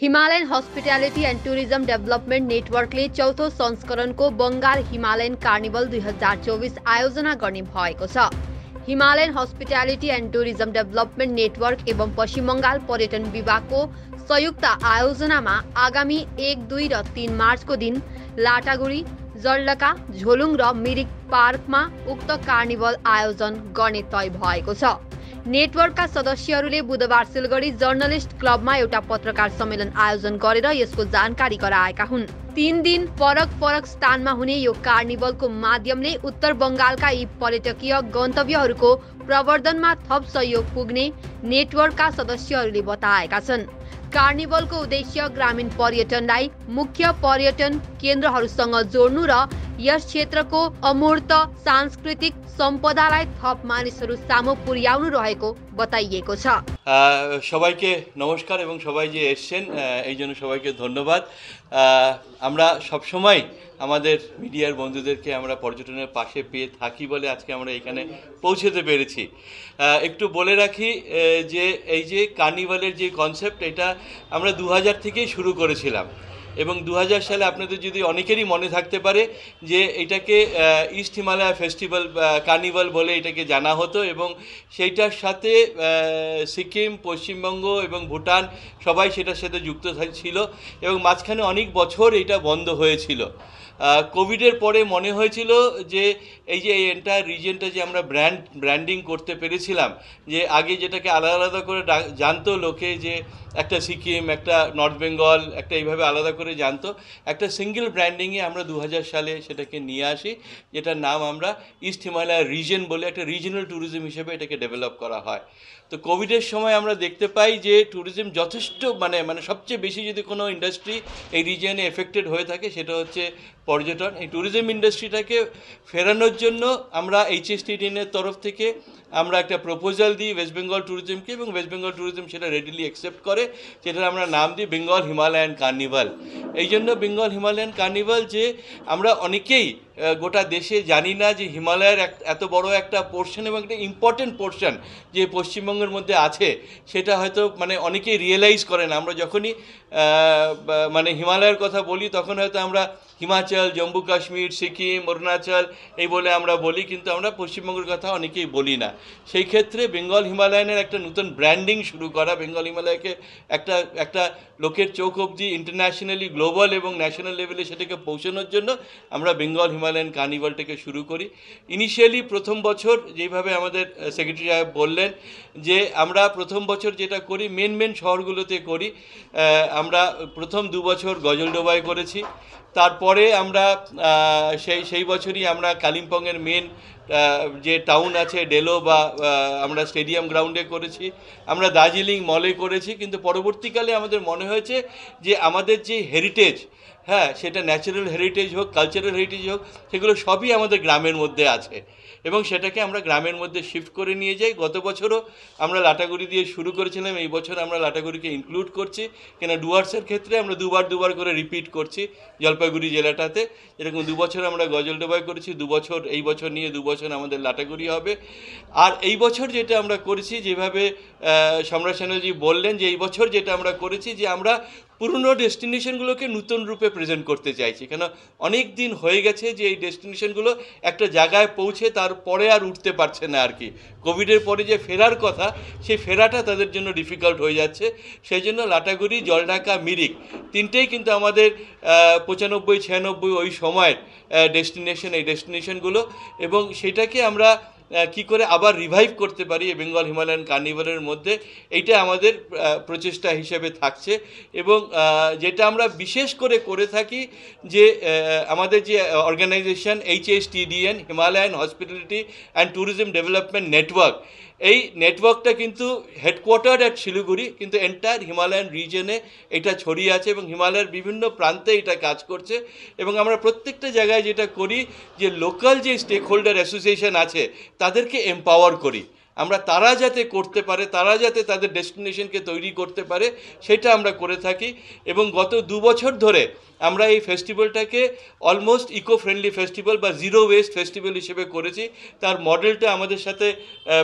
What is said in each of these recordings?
Himalayan hospitality and tourism development नेटवर्कले चौथो संस्करणको Bengal Himalayan carnival दुई हजार चौबिस आयोजना गर्ने भएको छ Himalayan hospitality and tourism development network एवं पश्चिम बङ्गाल पर्यटन विभागको संयुक्त आयोजनामा आगामी एक दुई र तिन मार्चको दिन लाटागुडी जल्लका झोलुङ र मिरिक पार्कमा उक्त कार्निभल आयोजन गर्ने तय भएको छ नेटवर्कका सदस्यहरूले बुधबार सिलगढी जर्नलिस्ट क्लबमा एउटा पत्रकार सम्मेलन आयोजन गरेर यसको जानकारी गराएका हुन् तीन दिन फरक फरक स्थानमा हुने यो कार्निभलको माध्यमले उत्तर बङ्गालका यी पर्यटकीय गन्तव्यहरूको प्रवर्धनमा थप सहयोग पुग्ने नेटवर्कका सदस्यहरूले बताएका छन् कार्निभलको उद्देश्य ग्रामीण पर्यटनलाई मुख्य पर्यटन केन्द्रहरूसँग जोड्नु र यस क्षेत्रको अमूर्त सांस्कृतिक सम्पदालाई थप मानिसहरू सामु पुर्याउनु रहेको बताइएको छ সবাইকে নমস্কার এবং সবাই যে এসছেন এই জন্য সবাইকে ধন্যবাদ আমরা সবসময় আমাদের মিডিয়ার বন্ধুদেরকে আমরা পর্যটনের পাশে পেয়ে থাকি বলে আজকে আমরা এখানে পৌঁছতে পেরেছি একটু বলে রাখি যে এই যে কার্নিভালের যে কনসেপ্ট এটা আমরা দু থেকেই শুরু করেছিলাম এবং দু সালে আপনাদের যদি অনেকেরই মনে থাকতে পারে যে এটাকে ইস্ট হিমালয়া ফেস্টিভ্যাল কার্নিভাল বলে এটাকে জানা হতো এবং সেইটার সাথে সিকিম পশ্চিমবঙ্গ এবং ভুটান সবাই সেটার সাথে যুক্ত ছিল এবং মাঝখানে অনেক বছর এটা বন্ধ হয়েছিল কোভিডের পরে মনে হয়েছিল যে এই যে এই এন্টায়ার রিজনটা যে আমরা ব্র্যান্ড ব্র্যান্ডিং করতে পেরেছিলাম যে আগে যেটাকে আলাদা আলাদা করে জানতো লোকে যে একটা সিকিম একটা নর্থ বেঙ্গল একটা এইভাবে আলাদা করে জানতো একটা সিঙ্গেল ব্র্যান্ডিংয়ে আমরা দু সালে সেটাকে নিয়ে আসি যেটার নাম আমরা ইস্ট হিমালয় রিজন বলে একটা রিজনাল ট্যুরিজম হিসেবে এটাকে ডেভেলপ করা হয় তো কোভিডের সময় আমরা দেখতে পাই যে ট্যুরিজম যথেষ্ট মানে মানে সবচেয়ে বেশি যদি কোনো ইন্ডাস্ট্রি এই রিজিয়নে এফেক্টেড হয়ে থাকে সেটা হচ্ছে পর্যটন এই ট্যুরিজম ইন্ডাস্ট্রিটাকে ফেরানোর জন্য আমরা এইচএসটিডিনের তরফ থেকে আমরা একটা প্রপোজাল দিই ওয়েস্ট বেঙ্গল ট্যুরিজমকে এবং ওয়েস্ট বেঙ্গল ট্যুরিজম সেটা রেডিলি অ্যাকসেপ্ট করে সেটার আমরা নাম দিই বেঙ্গল হিমালয়ান কার্নিভাল এই জন্য বেঙ্গল হিমালয়ান কার্নিভাল যে আমরা অনেকেই গোটা দেশে জানি না যে হিমালয়ের এক এত বড় একটা পোর্শন এবং একটা ইম্পর্টেন্ট পোর্শন যে পশ্চিমবঙ্গের মধ্যে আছে সেটা হয়তো মানে অনেকেই রিয়েলাইজ করে না আমরা যখনই মানে হিমালয়ের কথা বলি তখন হয়তো আমরা হিমাচল জম্মু কাশ্মীর সিকিম অরুণাচল এই বলে আমরা বলি কিন্তু আমরা পশ্চিমবঙ্গের কথা অনেকেই বলি না সেই ক্ষেত্রে বেঙ্গল হিমালয়ানের একটা নতুন ব্র্যান্ডিং শুরু করা বেঙ্গল হিমালয়কে একটা একটা লোকের চোখ অবধি ইন্টারন্যাশনালি গ্লোবাল এবং ন্যাশনাল লেভেলে সেটাকে পৌঁছানোর জন্য আমরা বেঙ্গল হিমালয় হিমালয়ান কার্নিভাল থেকে শুরু করি ইনিশিয়ালি প্রথম বছর যেভাবে আমাদের সেক্রেটারি সাহেব বললেন যে আমরা প্রথম বছর যেটা করি মেন মেন শহরগুলোতে করি আমরা প্রথম দু বছর গজলডোবায় করেছি তারপরে আমরা সেই সেই বছরই আমরা কালিম্পংয়ের মেন যে টাউন আছে ডেলো বা আমরা স্টেডিয়াম গ্রাউন্ডে করেছি আমরা দার্জিলিং মলে করেছি কিন্তু পরবর্তীকালে আমাদের মনে হয়েছে যে আমাদের যে হেরিটেজ হ্যাঁ সেটা ন্যাচারাল হেরিটেজ হোক কালচারাল হেরিটেজ হোক সেগুলো সবই আমাদের গ্রামের মধ্যে আছে এবং সেটাকে আমরা গ্রামের মধ্যে শিফট করে নিয়ে যাই গত বছরও আমরা লাটাগুড়ি দিয়ে শুরু করেছিলাম এই বছর আমরা লাটাগুড়িকে ইনক্লুড করছি কেন ডুয়ার্সের ক্ষেত্রে আমরা দুবার দুবার করে রিপিট করছি জলপাইগুড়ি জেলাটাতে এরকম দুবছর আমরা গজলডোবায় করেছি দুবছর এই বছর নিয়ে দুবছর আমাদের লাটাগুড়ি হবে আর এই বছর যেটা আমরা করেছি যেভাবে সম্রাট সেনজি বললেন যে এই বছর যেটা আমরা করেছি যে আমরা পুরনো ডেস্টিনেশনগুলোকে নূতন রূপে প্রেজেন্ট করতে চাইছি কেন অনেক দিন হয়ে গেছে যে এই ডেস্টিনেশনগুলো একটা জায়গায় পৌঁছে তারপরে আর উঠতে পারছে না আর কি কোভিডের পরে যে ফেরার কথা সেই ফেরাটা তাদের জন্য ডিফিকাল্ট হয়ে যাচ্ছে সেই জন্য লাটাগুড়ি জলঢাকা মিরিক তিনটেই কিন্তু আমাদের পঁচানব্বই ছিয়ানব্বই ওই সময়ের ডেস্টিনেশন এই ডেস্টিনেশনগুলো এবং সেটাকে আমরা কি করে আবার রিভাইভ করতে পারি বেঙ্গল হিমালয়ান কার্নিভালের মধ্যে এইটা আমাদের প্রচেষ্টা হিসেবে থাকছে এবং যেটা আমরা বিশেষ করে করে থাকি যে আমাদের যে organisation HSTDN Himalayan hospitality and tourism development network এই নেটওয়ার্কটা কিন্তু হেডকোয়ার্টার অ্যাট শিলিগুড়ি কিন্তু এন্টায়ার হিমালয়ান রিজনে এটা ছড়িয়ে আছে এবং হিমালয়ের বিভিন্ন প্রান্তে এটা কাজ করছে এবং আমরা প্রত্যেকটা জায়গায় যেটা করি যে লোকাল যে স্টেক হোল্ডার অ্যাসোসিয়েশন আছে তাদেরকে এম্পাওয়ার করি আমরা তারা যাতে করতে পারে তারা যাতে তাদের ডেস্টিনেশনকে তৈরি করতে পারে সেটা আমরা করে থাকি এবং গত দু বছর ধরে আমরা এই ফেস্টিভ্যালটাকে অলমোস্ট ইকো ফ্রেন্ডলি ফেস্টিভ্যাল বা জিরো ওয়েস্ট ফেস্টিভ্যাল হিসেবে করেছি তার মডেলটা আমাদের সাথে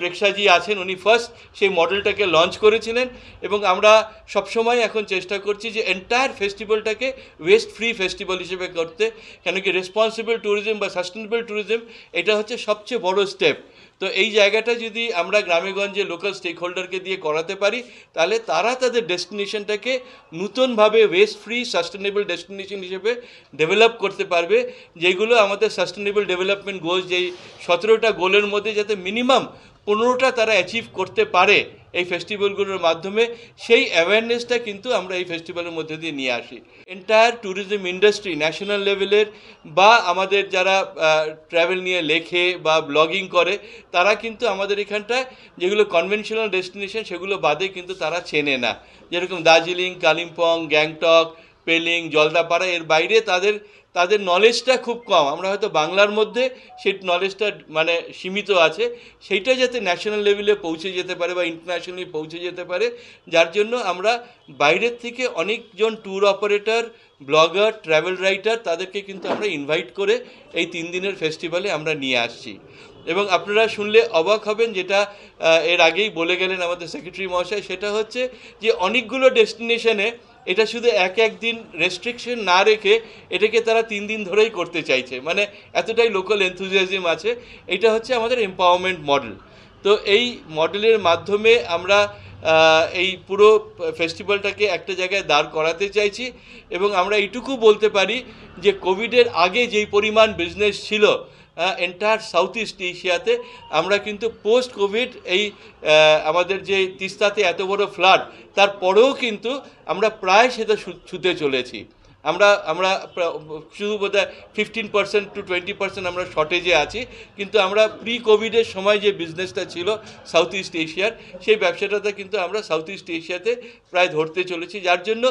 প্রেক্ষাজি আছেন উনি ফার্স্ট সেই মডেলটাকে লঞ্চ করেছিলেন এবং আমরা সবসময় এখন চেষ্টা করছি যে এন্টায়ার ফেস্টিভ্যালটাকে ওয়েস্ট ফ্রি ফেস্টিভ্যাল হিসেবে করতে কেন কি রেসপন্সিবল ট্যুরিজম বা সাস্টেনেবল ট্যুরিজম এটা হচ্ছে সবচেয়ে বড় স্টেপ তো এই জায়গাটা যদি আমরা গ্রামেগঞ্জে লোকাল স্টেক হোল্ডারকে দিয়ে করাতে পারি তাহলে তারা তাদের ডেস্টিনেশনটাকে নতুনভাবে ওয়েস্ট ফ্রি সাস্টেনেবল ডেস্টিনেশন হিসেবে ডেভেলপ করতে পারবে যেগুলো আমাদের সাস্টেনেবল ডেভেলপমেন্ট গোলস যেই সতেরোটা গোলের মধ্যে যাতে মিনিমাম পনেরোটা তারা অ্যাচিভ করতে পারে এই ফেস্টিভ্যালগুলোর মাধ্যমে সেই অ্যাওয়ারনেসটা কিন্তু আমরা এই ফেস্টিভ্যালের মধ্যে দিয়ে নিয়ে আসি এন্টায়ার ট্যুরিজম ইন্ডাস্ট্রি ন্যাশনাল লেভেলের বা আমাদের যারা ট্র্যাভেল নিয়ে লেখে বা ব্লগিং করে তারা কিন্তু আমাদের এখানটায় যেগুলো কনভেনশনাল ডেস্টিনেশন সেগুলো বাদে কিন্তু তারা চেনে না যেরকম দার্জিলিং কালিম্পং গ্যাংটক পেলিং জলদাপাড়া এর বাইরে তাদের তাদের নলেজটা খুব কম আমরা হয়তো বাংলার মধ্যে সেই নলেজটা মানে সীমিত আছে সেইটা যাতে ন্যাশনাল লেভেলে পৌঁছে যেতে পারে বা ইন্টারন্যাশনালি পৌঁছে যেতে পারে যার জন্য আমরা বাইরের থেকে অনেকজন tour operator blogger travel writer তাদেরকে কিন্তু আমরা ইনভাইট করে এই তিন দিনের ফেস্টিভ্যালে আমরা নিয়ে আসছি এবং আপনারা শুনলে অবাক হবেন যেটা এর আগেই বলে গেলেন আমাদের সেক্রেটারি মহাশয় সেটা হচ্ছে যে অনেকগুলো ডেস্টিনেশনে এটা শুধু এক এক দিন রেস্ট্রিকশন না রেখে এটাকে তারা তিন দিন ধরেই করতে চাইছে মানে এতটাই লোকাল এনথুজিয়াজম আছে এটা হচ্ছে আমাদের এম্পাওয়ারমেন্ট মডেল তো এই মডেলের মাধ্যমে আমরা এই পুরো ফেস্টিভ্যালটাকে একটা জায়গায় দাঁড় করাতে চাইছি এবং আমরা এইটুকু বলতে পারি যে কোভিডের আগে যেই পরিমাণ বিজনেস ছিল এন্টায়ার সাউথ ইস্ট এশিয়াতে আমরা কিন্তু পোস্ট কোভিড এই আমাদের যে তিস্তাতে এত বড় ফ্লাড তারপরেও কিন্তু আমরা প্রায় সেটা ছুতে চলেছি আমরা আমরা শুধু বোধ হয় fifteen percent to twenty percent আমরা শর্টেজে আছি কিন্তু আমরা প্রি কোভিডের সময় যে বিজনেসটা ছিল সাউথ ইস্ট এশিয়ার সেই ব্যবসাটাতে কিন্তু আমরা সাউথ ইস্ট এশিয়াতে প্রায় ধরতে চলেছি যার জন্য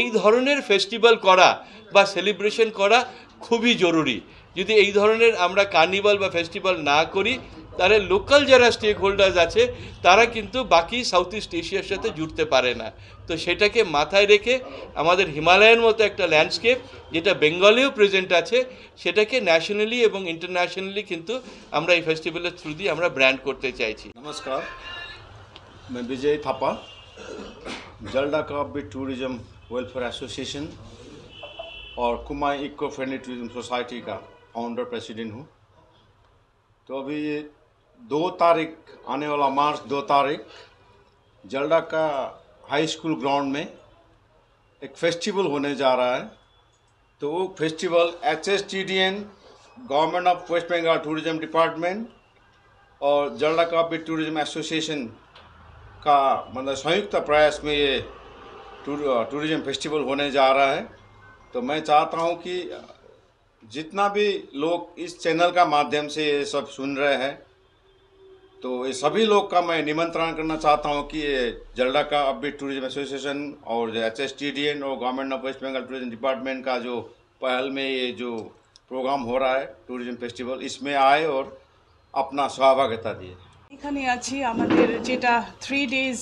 এই ধরনের ফেস্টিভ্যাল করা বা সেলিব্রেশন করা খুবই জরুরি যদি এই ধরনের আমরা কার্নিভাল বা ফেস্টিভ্যাল না করি তাহলে লোকাল যারা স্টেক হোল্ডার্স আছে তারা কিন্তু বাকি সাউথ ইস্ট এশিয়ার সাথে জুড়তে পারে না তো সেটাকে মাথায় রেখে আমাদের হিমালয়ের মতো একটা ল্যান্ডস্কেপ যেটা বেঙ্গলেও প্রেজেন্ট আছে সেটাকে ন্যাশনালি এবং ইন্টারন্যাশনালি কিন্তু আমরা এই ফেস্টিভ্যালের থ্রু দিয়ে আমরা ব্র্যান্ড করতে চাইছি নমস্কার বিজয় থাপা জলডা কাপ का ট্যুরিজম ওয়েলফেয়ার অ্যাসোসিয়েশন एसोसिएशन और eco friendly tourism society society founder president हूँ तो अभी ये दो तारीख आने वाला मार्च दो तारीख जलडा का हाई स्कूल ग्राउंड में एक फेस्टिवल होने जा रहा है तो वो festival H S T D N government of West Bengal tourism department और जलडा का भी टूरिज्म एसोसिएशन का मतलब संयुक्त प्रयास में ये टूरिज्म फेस्टिवल होने जा रहा है तो मैं चाहता हूँ कि जितना भी लोग इस चैनल का माध्यम से ये सब सुन रहे हैं तो ये सभी लोग का मैं निमंत्रण करना चाहता हूँ कि ये जलडा का भी टूरिज्म एसोसिएशन और H S T D N और government of West Bengal tourism department का जो पहल में ये जो प्रोग्राम हो रहा है टूरिज्म फेस्टिवल इसमें आए और अपना सहभागिता दिए এখানে আছি আমাদের যেটা থ্রি ডেজ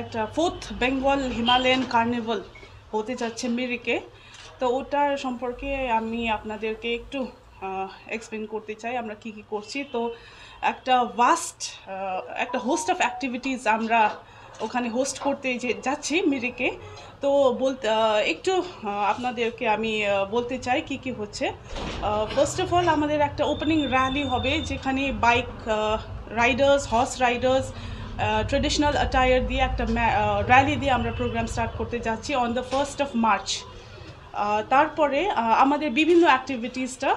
একটা ফোর্থ বেঙ্গল হিমালয়ান কার্নিভাল হতে যাচ্ছে মিরিকে তো ওটার সম্পর্কে আমি আপনাদেরকে একটু এক্সপ্লেন করতে চাই আমরা কি কি করছি তো একটা ভাস্ট একটা হোস্ট অফ অ্যাক্টিভিটিস আমরা ওখানে হোস্ট করতে যে যাচ্ছি মিরিকে তো বলতে একটু আপনাদেরকে আমি বলতে চাই কি কি হচ্ছে ফার্স্ট অফ অল আমাদের একটা ওপেনিং র্যালি হবে যেখানে bike riders horse riders traditional attire দিয়ে একটা র্যালি দিয়ে আমরা প্রোগ্রাম স্টার্ট করতে যাচ্ছি on the first of March তারপরে আমাদের বিভিন্ন অ্যাক্টিভিটিসটা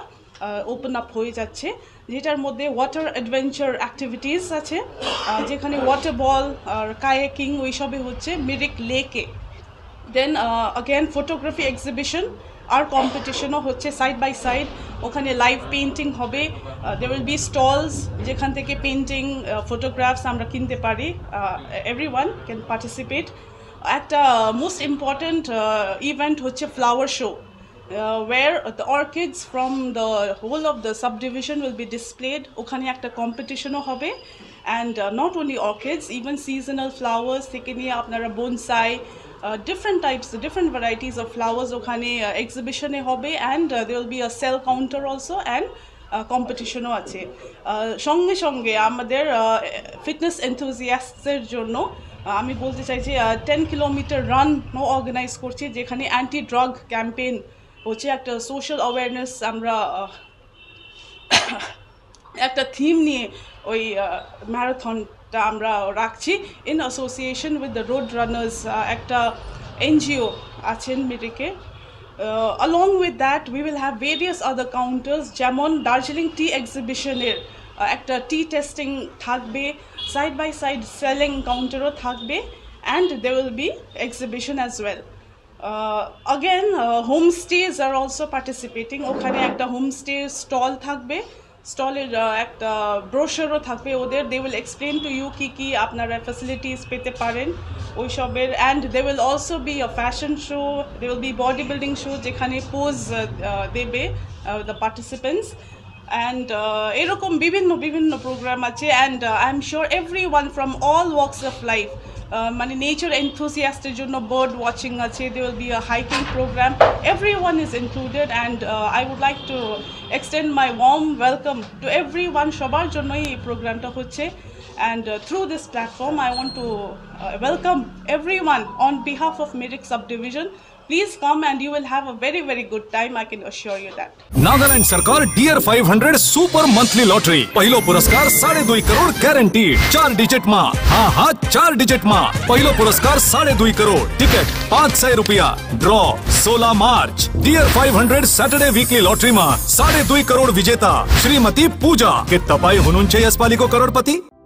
ওপেন আপ হয়ে যাচ্ছে যেটার মধ্যে ওয়াটার অ্যাডভেঞ্চার অ্যাক্টিভিটিস আছে যেখানে ওয়াটার বল আর কায়াকিং ওইসবই হচ্ছে মিরিক লেকে দেন অ্যাগেন ফটোগ্রাফি এক্সিবিশন আর কম্পিটিশনও হচ্ছে সাইড বাই সাইড ওখানে লাইভ পেন্টিং হবে দে উইল বি স্টলস যেখান থেকে পেন্টিং ফটোগ্রাফস আমরা কিনতে পারি এভরি ওয়ান ক্যান পার্টিসিপেট একটা মোস্ট ইম্পর্ট্যান্ট ইভেন্ট হচ্ছে flower show where the orchids from the whole of the subdivision will be displayed ওখানে একটা কম্পিটিশনও হবে and not only orchids even seasonal flowers থেকে নিয়ে আপনারা bonsai different types different varieties of flowers ওখানে uh, এক্সিবিশনে হবে and they will be a sale counter also and কম্পিটিশনও আছে uh, সঙ্গে সঙ্গে আমাদের ফিটনেস uh, এনথুজিয়াস্টের জন্য আমি বলতে চাইছি টেন কিলোমিটার রান অর্গানাইজ করছি যেখানে অ্যান্টি ড্রাগ ক্যাম্পেইন হচ্ছে একটা সোশ্যাল অ্যাওয়ারনেস আমরা একটা থিম নিয়ে ওই ম্যারাথনটা আমরা রাখছি in association with the road runners একটা এনজিও আছেন মেরিকে along with that we will have various other counters যেমন দার্জিলিং টি এক্সিবিশনের একটা টি টেস্টিং থাকবে সাইড বাই সাইড সেলিং কাউন্টারও থাকবে and they will be exhibition as well again homestays আর অলসো পার্টিসিপেটিং ওখানে একটা হোমস্টে স্টল থাকবে স্টলের একটা ব্রোশারও থাকবে ওদের they will explain to you কী কী আপনারা ফ্যাসিলিটিস পেতে পারেন ওইসবের and they will also be a fashion show they will be body building show যেখানে পোজ দেবে দ্য পার্টিসিপেন্টস অ্যান্ড uh, এরকম বিভিন্ন বিভিন্ন প্রোগ্রাম আছে and I am sure everyone from all works of life মানে nature এনথোসিয়াস্টের জন্য bird watching আছে they will be a hiking programme everyone is included and I would like to extend my warm welcome to everyone সবার জন্যই এই প্রোগ্রামটা হচ্ছে and through this platform I want to welcome everyone on behalf of Mirik subdivision please come and you will have a very very good time I can assure you that Nagaland सरकार dear 500 super monthly lottery पहलो पुरस्कार साढ़े दुई crore guarantee चार digit मा हाँ हाँ चार डिजिट मा पहलो पुरस्कार साढ़े दुई करोड़ टिकट पाँच सौ रुपया ड्रॉ सोलह March dear 500 hundred Saturday weekly lottery मा साढ़े दुई करोड़ विजेता श्रीमती पूजा के तपाई हुनुंचे यस करोड़पति